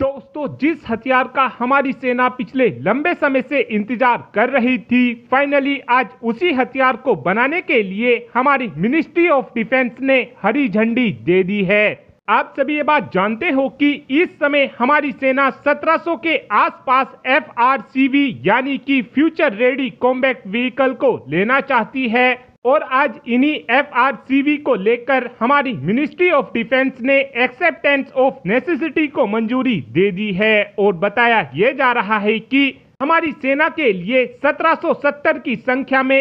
दोस्तों जिस हथियार का हमारी सेना पिछले लंबे समय से इंतजार कर रही थी फाइनली आज उसी हथियार को बनाने के लिए हमारी मिनिस्ट्री ऑफ डिफेंस ने हरी झंडी दे दी है आप सभी ये बात जानते हो कि इस समय हमारी सेना 1700 के आसपास एफ यानी कि फ्यूचर रेडी कॉम्बैक्ट व्हीकल को लेना चाहती है और आज इन्हीं वी को लेकर हमारी मिनिस्ट्री ऑफ डिफेंस ने एक्सेप्टेंस ऑफ नेसेसिटी को मंजूरी दे दी है और बताया यह जा रहा है कि हमारी सेना के लिए 1770 की संख्या में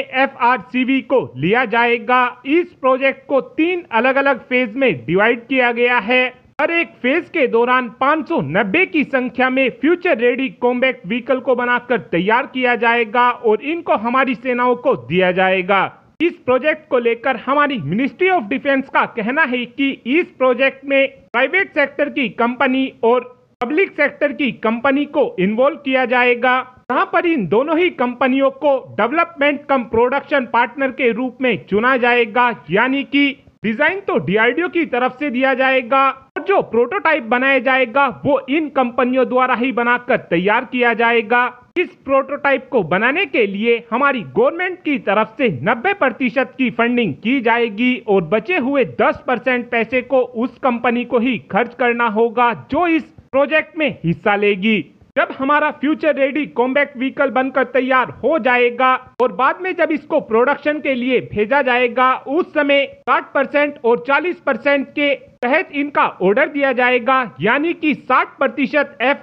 वी को लिया जाएगा इस प्रोजेक्ट को तीन अलग अलग फेज में डिवाइड किया गया है हर एक फेज के दौरान 590 की संख्या में फ्यूचर रेडी कॉम्बैक्ट व्हीकल को बनाकर तैयार किया जाएगा और इनको हमारी सेनाओं को दिया जाएगा इस प्रोजेक्ट को लेकर हमारी मिनिस्ट्री ऑफ डिफेंस का कहना है कि इस प्रोजेक्ट में प्राइवेट सेक्टर की कंपनी और पब्लिक सेक्टर की कंपनी को इन्वॉल्व किया जाएगा यहाँ पर इन दोनों ही कंपनियों को डेवलपमेंट कम प्रोडक्शन पार्टनर के रूप में चुना जाएगा यानी कि डिजाइन तो डीआरडीओ की तरफ से दिया जाएगा और जो प्रोटोटाइप बनाया जाएगा वो इन कंपनियों द्वारा ही बनाकर तैयार किया जाएगा इस प्रोटोटाइप को बनाने के लिए हमारी गवर्नमेंट की तरफ से 90 प्रतिशत की फंडिंग की जाएगी और बचे हुए 10 परसेंट पैसे को उस कंपनी को ही खर्च करना होगा जो इस प्रोजेक्ट में हिस्सा लेगी जब हमारा फ्यूचर रेडी कॉम्बैक्ट व्हीकल बनकर तैयार हो जाएगा और बाद में जब इसको प्रोडक्शन के लिए भेजा जाएगा उस समय 60 परसेंट और 40 परसेंट के तहत इनका ऑर्डर दिया जाएगा यानी कि 60 प्रतिशत एफ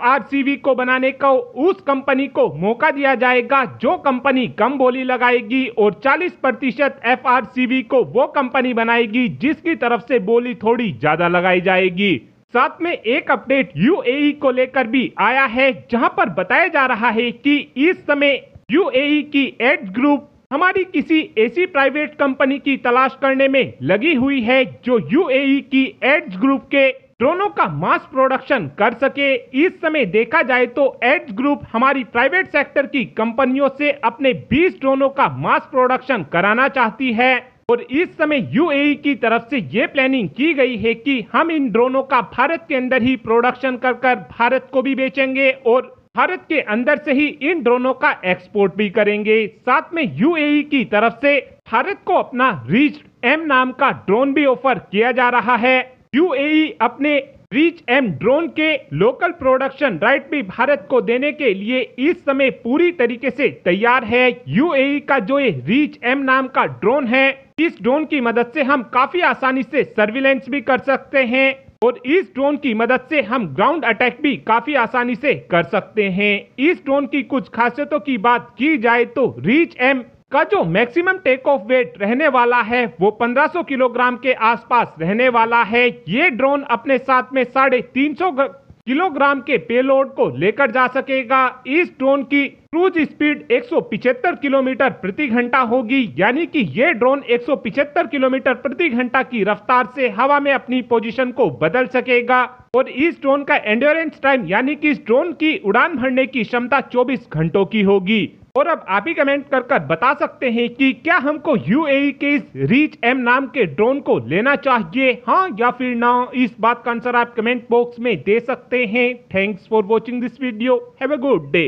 को बनाने का उस कंपनी को मौका दिया जाएगा जो कंपनी कम बोली लगाएगी और 40 प्रतिशत एफ को वो कंपनी बनाएगी जिसकी तरफ से बोली थोड़ी ज्यादा लगाई जाएगी साथ में एक अपडेट यूएई e को लेकर भी आया है जहां पर बताया जा रहा है कि इस समय यूएई e की एड ग्रुप हमारी किसी ऐसी प्राइवेट कंपनी की तलाश करने में लगी हुई है जो यूएई e की एड्स ग्रुप के ड्रोनों का मास प्रोडक्शन कर सके इस समय देखा जाए तो एड्स ग्रुप हमारी प्राइवेट सेक्टर की कंपनियों से अपने 20 ड्रोनों का मास प्रोडक्शन कराना चाहती है और इस समय यूएई e की तरफ से ये प्लानिंग की गई है कि हम इन ड्रोनों का भारत के अंदर ही प्रोडक्शन कर कर भारत को भी बेचेंगे और भारत के अंदर से ही इन ड्रोनों का एक्सपोर्ट भी करेंगे साथ में यूएई e की तरफ से भारत को अपना रीच एम नाम का ड्रोन भी ऑफर किया जा रहा है यूएई e अपने रीच एम ड्रोन के लोकल प्रोडक्शन राइट भी भारत को देने के लिए इस समय पूरी तरीके से तैयार है यूएई e का जो ये रीच एम नाम का ड्रोन है इस ड्रोन की मदद से हम काफी आसानी से सर्विलेंस भी कर सकते हैं और इस ड्रोन की मदद से हम ग्राउंड अटैक भी काफी आसानी से कर सकते हैं इस ड्रोन की कुछ खासियतों की बात की जाए तो रीच एम का जो मैक्सिमम टेक ऑफ वेट रहने वाला है वो 1500 किलोग्राम के आसपास रहने वाला है ये ड्रोन अपने साथ में साढ़े तीन किलोग्राम के पेलोड को लेकर जा सकेगा इस ड्रोन की क्रूज स्पीड एक किलोमीटर प्रति घंटा होगी यानी कि ये ड्रोन एक किलोमीटर प्रति घंटा की रफ्तार से हवा में अपनी पोजीशन को बदल सकेगा और इस ड्रोन का एंडोरेंस टाइम यानी कि इस ड्रोन की उड़ान भरने की क्षमता 24 घंटों की होगी और अब आप ही कमेंट कर कर बता सकते हैं कि क्या हमको ए e के इस रीच एम नाम के ड्रोन को लेना चाहिए हाँ या फिर ना इस बात का आंसर आप कमेंट बॉक्स में दे सकते हैं thanks for watching this video have good day